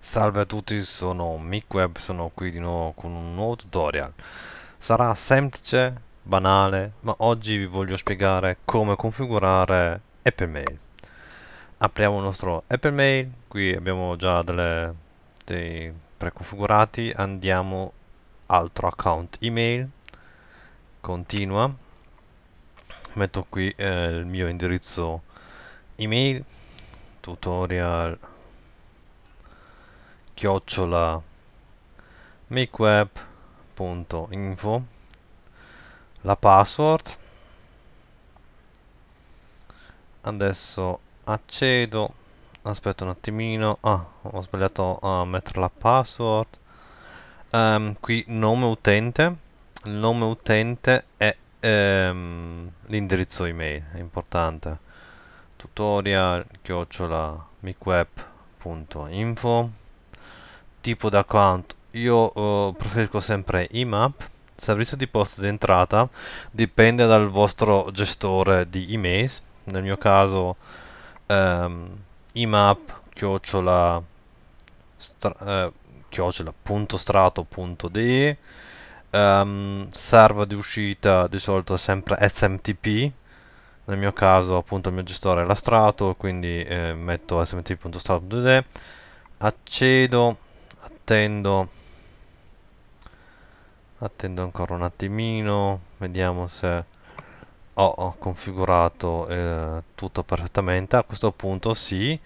Salve a tutti, sono MickWeb, sono qui di nuovo con un nuovo tutorial. Sarà semplice, banale, ma oggi vi voglio spiegare come configurare Apple Mail. Apriamo il nostro Apple Mail, qui abbiamo già delle, dei preconfigurati, andiamo altro account email continua metto qui eh, il mio indirizzo email tutorial chiocciola makeweb.info la password adesso accedo aspetta un attimino ah ho sbagliato a mettere la password um, qui nome utente il nome utente è ehm, l'indirizzo email è importante tutorial chiocciola micweb.info tipo d'account io eh, preferisco sempre IMAP servizio di posta d'entrata dipende dal vostro gestore di email nel mio caso ehm, IMAP chiocciola eh, chiocciola.strato.de um, server di uscita di solito è sempre smtp nel mio caso appunto il mio gestore è la strato quindi eh, metto smtp.strato.de accedo attendo attendo ancora un attimino vediamo se ho, ho configurato eh, tutto perfettamente a questo punto sì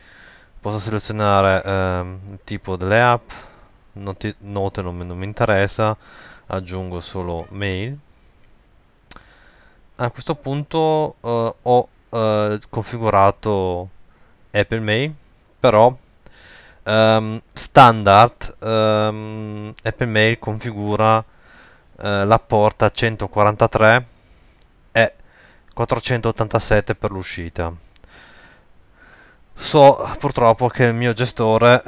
posso selezionare eh, il tipo delle app note, note non, non mi interessa, aggiungo solo mail. A questo punto uh, ho uh, configurato Apple Mail, però um, standard um, Apple Mail configura uh, la porta 143 e 487 per l'uscita. So purtroppo che il mio gestore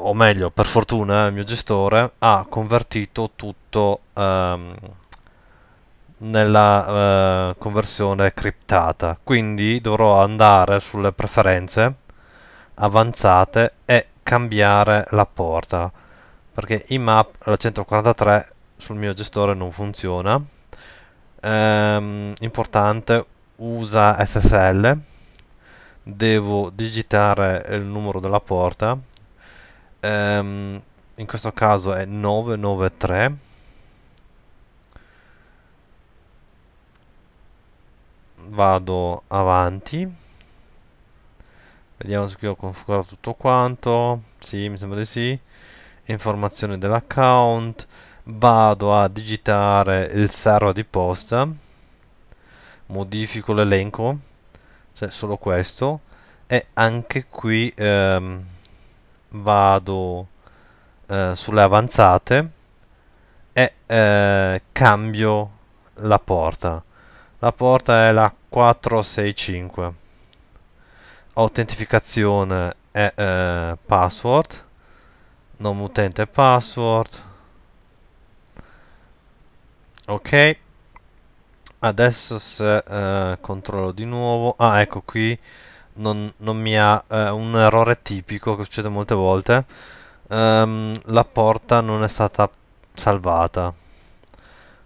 o meglio, per fortuna, il mio gestore ha convertito tutto ehm, nella eh, conversione criptata. Quindi dovrò andare sulle preferenze avanzate e cambiare la porta. Perché IMAP la 143 sul mio gestore non funziona. Ehm, importante, usa SSL. Devo digitare il numero della porta um, in questo caso è 993 vado avanti vediamo se qui ho configurato tutto quanto sì mi sembra di sì informazione dell'account vado a digitare il server di posta modifico l'elenco cioè solo questo e anche qui ehm, vado eh, sulle avanzate e eh, cambio la porta. La porta è la 465. Autentificazione e eh, password. Nome utente e password. Ok. Adesso se eh, controllo di nuovo. Ah, ecco qui non, non mi ha eh, un errore tipico che succede molte volte ehm, la porta non è stata salvata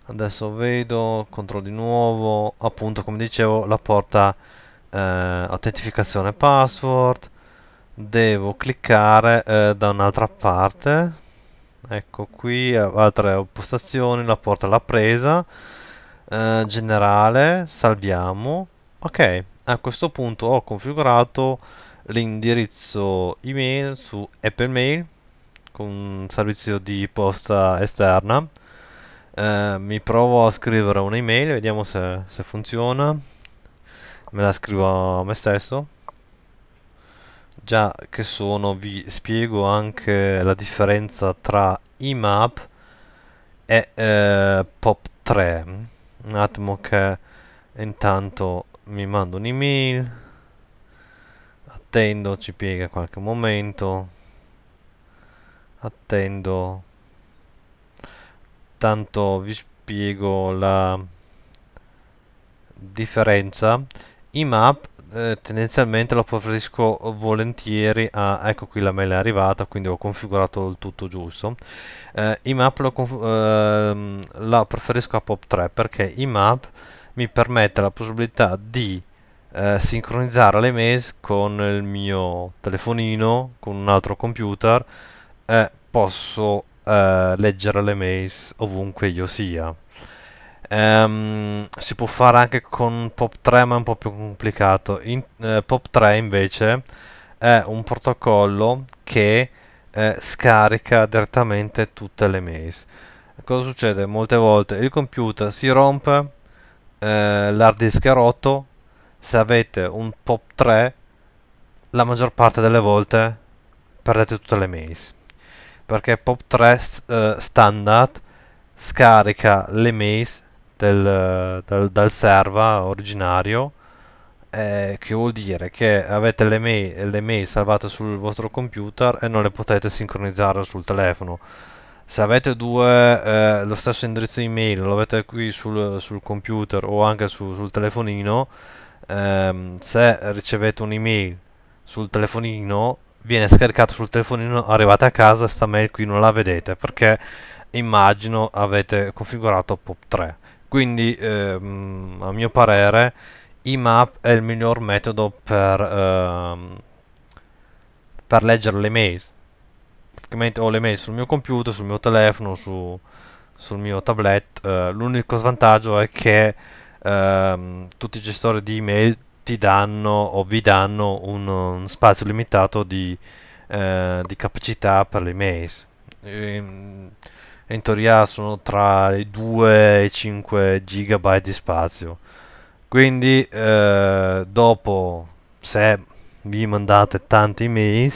adesso vedo controllo di nuovo appunto come dicevo la porta eh, autentificazione password devo cliccare eh, da un'altra parte ecco qui altre postazioni la porta l'ha presa eh, generale salviamo ok a questo punto ho configurato l'indirizzo email su Apple Mail con un servizio di posta esterna eh, mi provo a scrivere un'email vediamo se, se funziona me la scrivo a me stesso già che sono vi spiego anche la differenza tra IMAP e eh, POP3 un attimo che intanto mi mando un'email, attendo, ci piega qualche momento, attendo, tanto vi spiego la differenza. I map eh, tendenzialmente lo preferisco volentieri a ecco qui la mail è arrivata quindi ho configurato il tutto giusto eh, i map lo, ehm, la preferisco a pop 3 perché i map mi permette la possibilità di eh, sincronizzare le mail con il mio telefonino, con un altro computer e posso eh, leggere le mail ovunque io sia. Um, si può fare anche con POP3 ma è un po' più complicato. In, eh, POP3 invece è un protocollo che eh, scarica direttamente tutte le mail. Cosa succede? Molte volte il computer si rompe eh, l'hard disk è rotto, se avete un POP 3, la maggior parte delle volte perdete tutte le mails. Perché POP 3 eh, standard scarica le mails del, del, dal server originario, eh, che vuol dire che avete le mail, le mail salvate sul vostro computer e non le potete sincronizzare sul telefono se avete due eh, lo stesso indirizzo email, lo avete qui sul, sul computer o anche su, sul telefonino, ehm, se ricevete un'email sul telefonino viene scaricato sul telefonino, arrivate a casa sta mail qui non la vedete perché immagino avete configurato POP3. Quindi ehm, a mio parere IMAP è il miglior metodo per, ehm, per leggere le mail praticamente ho le mail sul mio computer, sul mio telefono, su, sul mio tablet. Uh, l'unico svantaggio è che uh, tutti i gestori di email ti danno o vi danno un, un spazio limitato di, uh, di, capacità per le mail. Ehm, in, teoria sono tra i 2 e i 5 GB di spazio. Quindi eh, dopo se vi mandate tante email,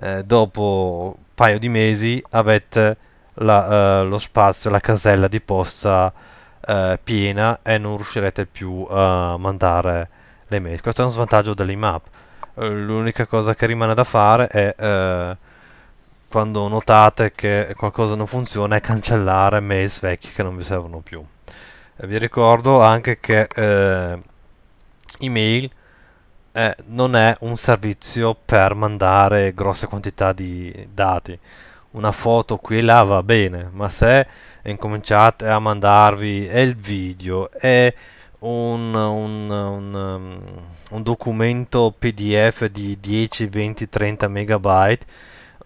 eh, dopo paio di mesi avete la, uh, lo spazio, la casella di posta uh, piena e non riuscirete più a mandare le mail. Questo è uno svantaggio dell'IMAP. Eh, l'unica cosa che rimane da fare è quando notate che qualcosa non funziona è cancellare mail vecchi che non vi servono più. Vi ricordo anche che email eh, non è un servizio per mandare grosse quantità di dati. Una foto qui e là va bene, ma se incominciate a mandarvi il video, e un, un, un, um, un documento PDF di 10, 20, 30 megabyte,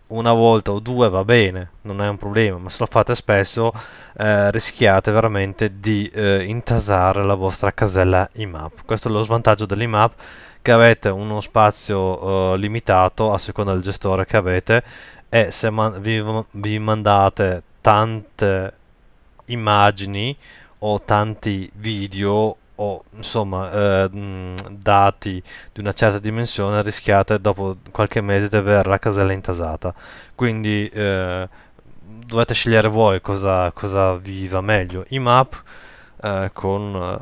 una volta o due va bene, non è un problema, ma se lo fate spesso eh, rischiate veramente di eh, intasare la vostra casella IMAP. Questo è lo svantaggio dell'IMAP che avete uno spazio uh, limitato a seconda del gestore che avete e se man vi, vi, mandate tante immagini o tanti video o insomma eh, mm, dati di una certa dimensione rischiate dopo qualche mese di avere la casella intasata quindi eh, dovete scegliere voi cosa, cosa vi va meglio i map eh, con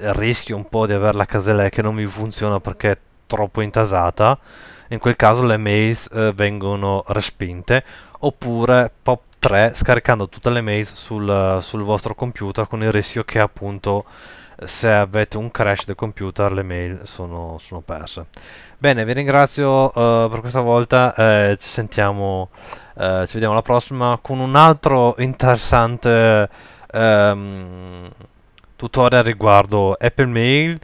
eh, il rischio un po' di avere la casella che non mi funziona perché è troppo intasata, in quel caso le maze eh, vengono respinte, oppure pop 3 scaricando tutte le maze sul, sul vostro computer con il rischio che appunto se avete un crash del computer le mail sono, sono perse. Bene, vi ringrazio uh, per questa volta, eh, ci sentiamo, eh, ci vediamo alla prossima con un altro interessante um, ehm, tutorial riguardo Apple Mail